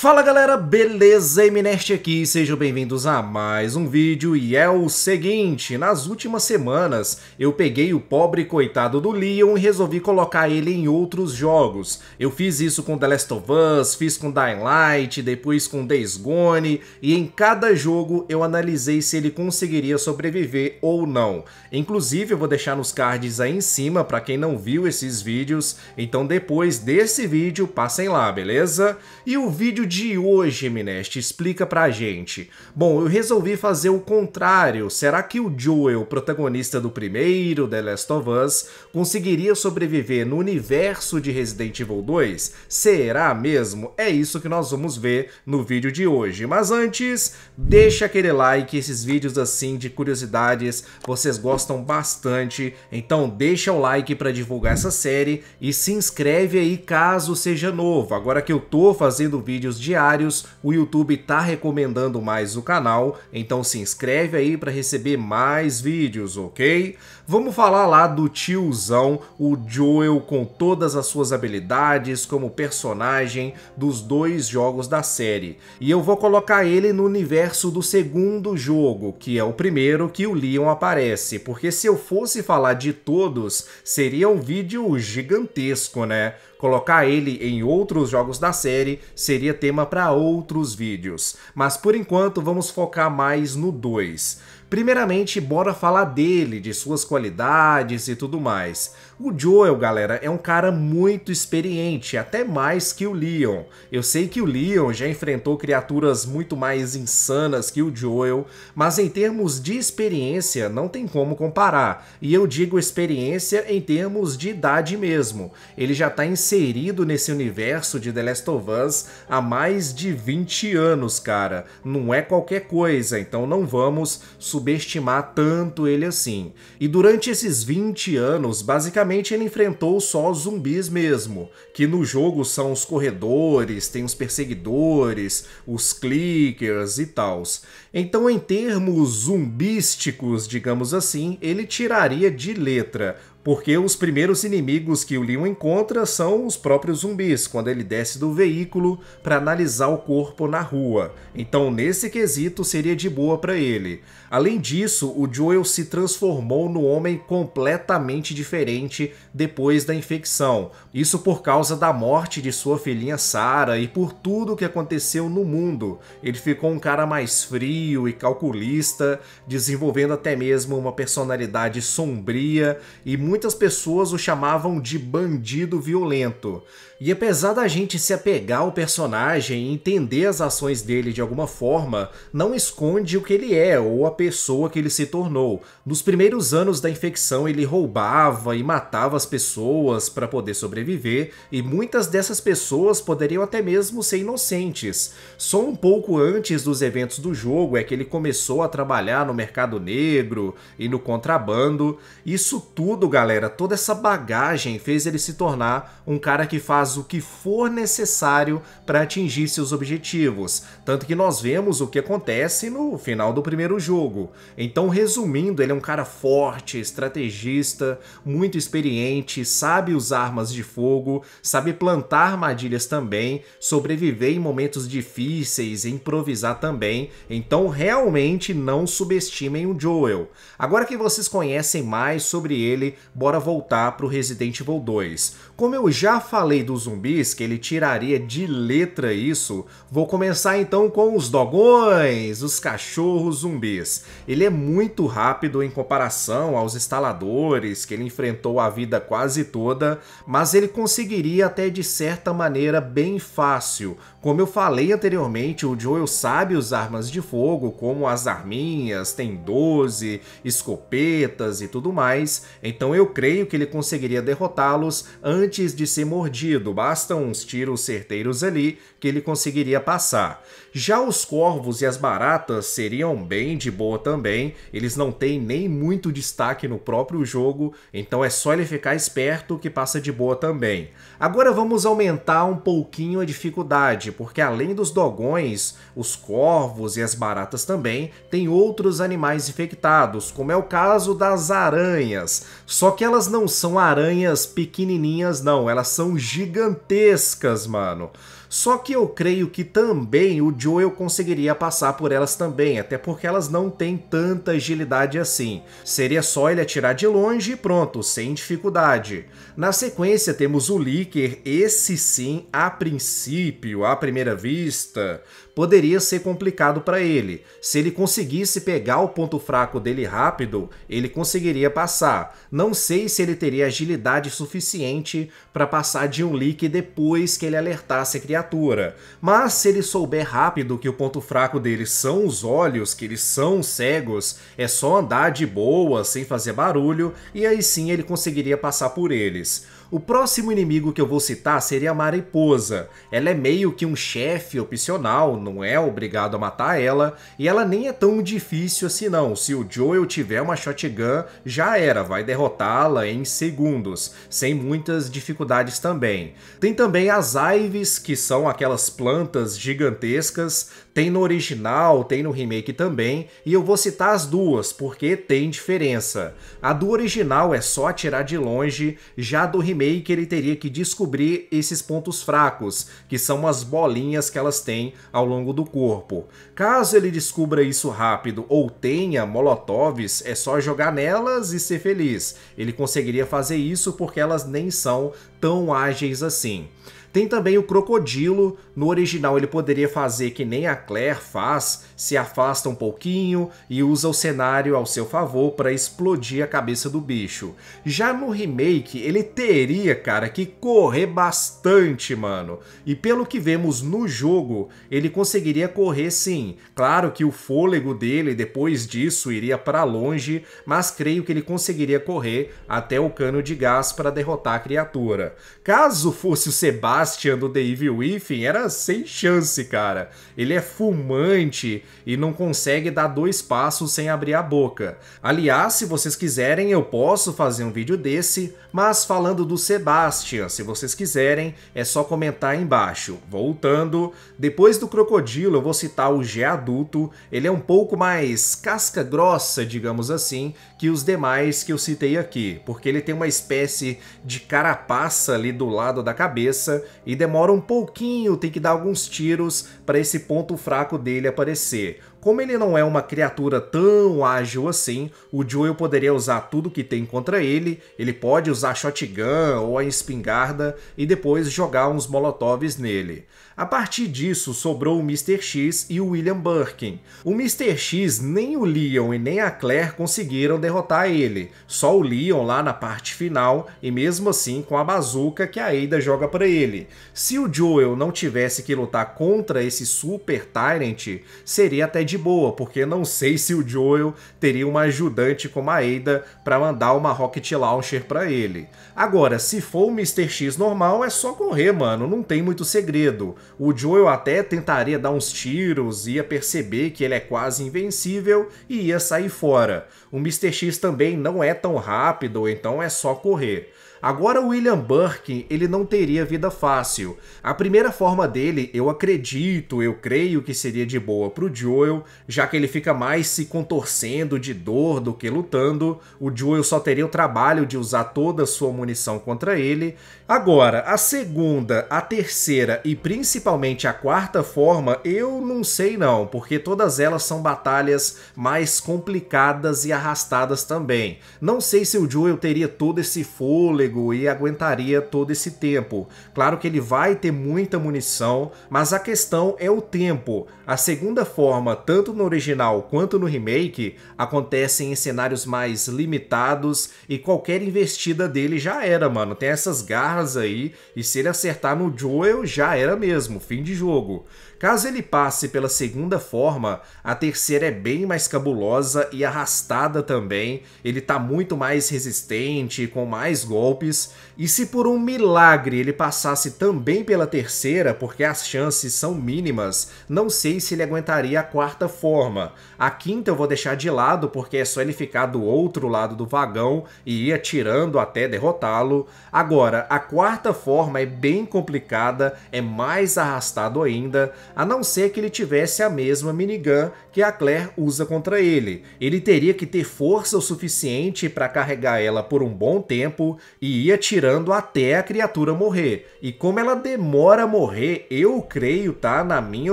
Fala galera, beleza? Eminest aqui, sejam bem-vindos a mais um vídeo e é o seguinte, nas últimas semanas eu peguei o pobre coitado do Leon e resolvi colocar ele em outros jogos. Eu fiz isso com The Last of Us, fiz com Dying Light, depois com Days Gone e em cada jogo eu analisei se ele conseguiria sobreviver ou não. Inclusive eu vou deixar nos cards aí em cima para quem não viu esses vídeos, então depois desse vídeo passem lá, beleza? E o vídeo de hoje, Mineste, Explica pra gente. Bom, eu resolvi fazer o contrário. Será que o Joel, protagonista do primeiro The Last of Us, conseguiria sobreviver no universo de Resident Evil 2? Será mesmo? É isso que nós vamos ver no vídeo de hoje. Mas antes, deixa aquele like, esses vídeos assim de curiosidades vocês gostam bastante. Então deixa o like para divulgar essa série e se inscreve aí caso seja novo. Agora que eu tô fazendo vídeos diários, o YouTube tá recomendando mais o canal, então se inscreve aí para receber mais vídeos, ok? Vamos falar lá do tiozão, o Joel com todas as suas habilidades como personagem dos dois jogos da série. E eu vou colocar ele no universo do segundo jogo, que é o primeiro que o Leon aparece, porque se eu fosse falar de todos, seria um vídeo gigantesco, né? Colocar ele em outros jogos da série seria tema para outros vídeos, mas por enquanto vamos focar mais no 2. Primeiramente, bora falar dele, de suas qualidades e tudo mais. O Joel, galera, é um cara muito experiente, até mais que o Leon. Eu sei que o Leon já enfrentou criaturas muito mais insanas que o Joel, mas em termos de experiência não tem como comparar. E eu digo experiência em termos de idade mesmo. Ele já está inserido nesse universo de The Last of Us há mais de 20 anos, cara. Não é qualquer coisa, então não vamos subestimar tanto ele assim. E durante esses 20 anos, basicamente ele enfrentou só zumbis mesmo, que no jogo são os corredores, tem os perseguidores, os clickers e tals. Então, em termos zumbísticos, digamos assim, ele tiraria de letra porque os primeiros inimigos que o Leon encontra são os próprios zumbis, quando ele desce do veículo para analisar o corpo na rua. Então, nesse quesito, seria de boa para ele. Além disso, o Joel se transformou no homem completamente diferente depois da infecção. Isso por causa da morte de sua filhinha Sarah e por tudo o que aconteceu no mundo. Ele ficou um cara mais frio e calculista, desenvolvendo até mesmo uma personalidade sombria e muitas pessoas o chamavam de bandido violento. E apesar da gente se apegar ao personagem e entender as ações dele de alguma forma, não esconde o que ele é ou a pessoa que ele se tornou. Nos primeiros anos da infecção, ele roubava e matava as pessoas para poder sobreviver, e muitas dessas pessoas poderiam até mesmo ser inocentes. Só um pouco antes dos eventos do jogo é que ele começou a trabalhar no mercado negro e no contrabando. Isso tudo, galera, toda essa bagagem fez ele se tornar um cara que faz prazo que for necessário para atingir seus objetivos, tanto que nós vemos o que acontece no final do primeiro jogo. Então, resumindo, ele é um cara forte, estrategista, muito experiente, sabe usar armas de fogo, sabe plantar armadilhas também, sobreviver em momentos difíceis, improvisar também. Então, realmente não subestimem o Joel. Agora que vocês conhecem mais sobre ele, bora voltar para o Resident Evil 2. Como eu já falei dos zumbis, que ele tiraria de letra isso, vou começar então com os dogões, os cachorros zumbis. Ele é muito rápido em comparação aos instaladores, que ele enfrentou a vida quase toda, mas ele conseguiria até de certa maneira bem fácil. Como eu falei anteriormente, o Joel sabe usar armas de fogo, como as arminhas, tem 12, escopetas e tudo mais, então eu creio que ele conseguiria derrotá-los antes antes de ser mordido, bastam uns tiros certeiros ali que ele conseguiria passar. Já os corvos e as baratas seriam bem de boa também, eles não têm nem muito destaque no próprio jogo, então é só ele ficar esperto que passa de boa também. Agora vamos aumentar um pouquinho a dificuldade, porque além dos dogões, os corvos e as baratas também têm outros animais infectados, como é o caso das aranhas. Só que elas não são aranhas pequenininhas não, elas são gigantescas, mano. Só que eu creio que também o Joel conseguiria passar por elas também, até porque elas não têm tanta agilidade assim. Seria só ele atirar de longe e pronto, sem dificuldade. Na sequência temos o Licker, esse sim, a princípio, à primeira vista, poderia ser complicado para ele. Se ele conseguisse pegar o ponto fraco dele rápido, ele conseguiria passar. Não sei se ele teria agilidade suficiente para passar de um leak depois que ele alertasse a criatura, mas se ele souber rápido que o ponto fraco dele são os olhos, que eles são cegos, é só andar de boa, sem fazer barulho, e aí sim ele conseguiria passar por eles. O próximo inimigo que eu vou citar seria a Mariposa. Ela é meio que um chefe opcional, não é obrigado a matar ela, e ela nem é tão difícil assim não. Se o Joel tiver uma shotgun, já era, vai derrotá-la em segundos, sem muitas dificuldades também. Tem também as Ives, que são aquelas plantas gigantescas, tem no original, tem no remake também, e eu vou citar as duas, porque tem diferença. A do original é só atirar de longe, já do remake remake ele teria que descobrir esses pontos fracos, que são as bolinhas que elas têm ao longo do corpo. Caso ele descubra isso rápido ou tenha molotovs, é só jogar nelas e ser feliz. Ele conseguiria fazer isso porque elas nem são tão ágeis assim. Tem também o crocodilo. No original ele poderia fazer que nem a Claire faz, se afasta um pouquinho e usa o cenário ao seu favor para explodir a cabeça do bicho. Já no remake ele teria, cara, que correr bastante, mano. E pelo que vemos no jogo, ele conseguiria correr sim. Claro que o fôlego dele depois disso iria para longe, mas creio que ele conseguiria correr até o cano de gás para derrotar a criatura. Caso fosse o Sebastian Sebastian do The Evil Within era sem chance, cara. Ele é fumante e não consegue dar dois passos sem abrir a boca. Aliás, se vocês quiserem, eu posso fazer um vídeo desse, mas falando do Sebastian, se vocês quiserem, é só comentar aí embaixo. Voltando, depois do Crocodilo eu vou citar o G adulto, ele é um pouco mais casca grossa, digamos assim, que os demais que eu citei aqui, porque ele tem uma espécie de carapaça ali do lado da cabeça e demora um pouquinho, tem que dar alguns tiros para esse ponto fraco dele aparecer. Como ele não é uma criatura tão ágil assim, o Joel poderia usar tudo que tem contra ele, ele pode usar shotgun ou a espingarda e depois jogar uns molotovs nele. A partir disso, sobrou o Mr. X e o William Birkin. O Mr. X, nem o Leon e nem a Claire conseguiram derrotar ele, só o Leon lá na parte final e mesmo assim com a bazuca que a Ada joga para ele. Se o Joel não tivesse que lutar contra esse Super Tyrant, seria até de boa, porque não sei se o Joel teria uma ajudante como a Ada para mandar uma Rocket Launcher para ele. Agora, se for o Mr. X normal, é só correr, mano, não tem muito segredo. O Joel até tentaria dar uns tiros, ia perceber que ele é quase invencível e ia sair fora. O Mr. X também não é tão rápido, então é só correr. Agora o William Burke, ele não teria vida fácil. A primeira forma dele, eu acredito, eu creio que seria de boa pro Joel, já que ele fica mais se contorcendo de dor do que lutando. O Joel só teria o trabalho de usar toda a sua munição contra ele. Agora, a segunda, a terceira e principalmente a quarta forma, eu não sei não, porque todas elas são batalhas mais complicadas e arrastadas também. Não sei se o Joel teria todo esse fôlego e aguentaria todo esse tempo. Claro que ele vai ter muita munição, mas a questão é o tempo. A segunda forma tanto no original quanto no remake, acontecem em cenários mais limitados e qualquer investida dele já era, mano. Tem essas garras aí e se ele acertar no Joel já era mesmo, fim de jogo. Caso ele passe pela segunda forma, a terceira é bem mais cabulosa e arrastada também. Ele tá muito mais resistente, com mais golpes. E se por um milagre ele passasse também pela terceira, porque as chances são mínimas, não sei se ele aguentaria a quarta forma. A quinta eu vou deixar de lado, porque é só ele ficar do outro lado do vagão e ir atirando até derrotá-lo. Agora, a quarta forma é bem complicada, é mais arrastado ainda a não ser que ele tivesse a mesma minigun que a Claire usa contra ele. Ele teria que ter força o suficiente para carregar ela por um bom tempo e ir atirando até a criatura morrer. E como ela demora a morrer, eu creio, tá? Na minha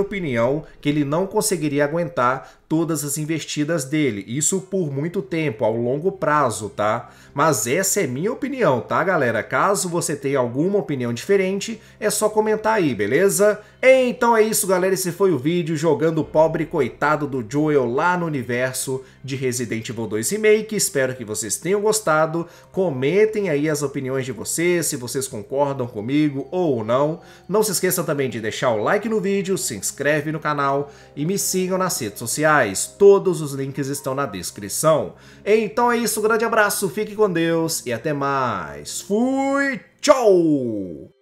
opinião, que ele não conseguiria aguentar todas as investidas dele. Isso por muito tempo, ao longo prazo, tá? Mas essa é minha opinião, tá, galera? Caso você tenha alguma opinião diferente, é só comentar aí, beleza? Então é isso, galera. Esse foi o vídeo jogando o pobre coitado do Joel lá no universo de Resident Evil 2 Remake. Espero que vocês tenham gostado. Comentem aí as opiniões de vocês, se vocês concordam comigo ou não. Não se esqueçam também de deixar o like no vídeo, se inscreve no canal e me sigam nas redes sociais. Todos os links estão na descrição. Então é isso, grande abraço, fique com Deus e até mais. Fui, tchau!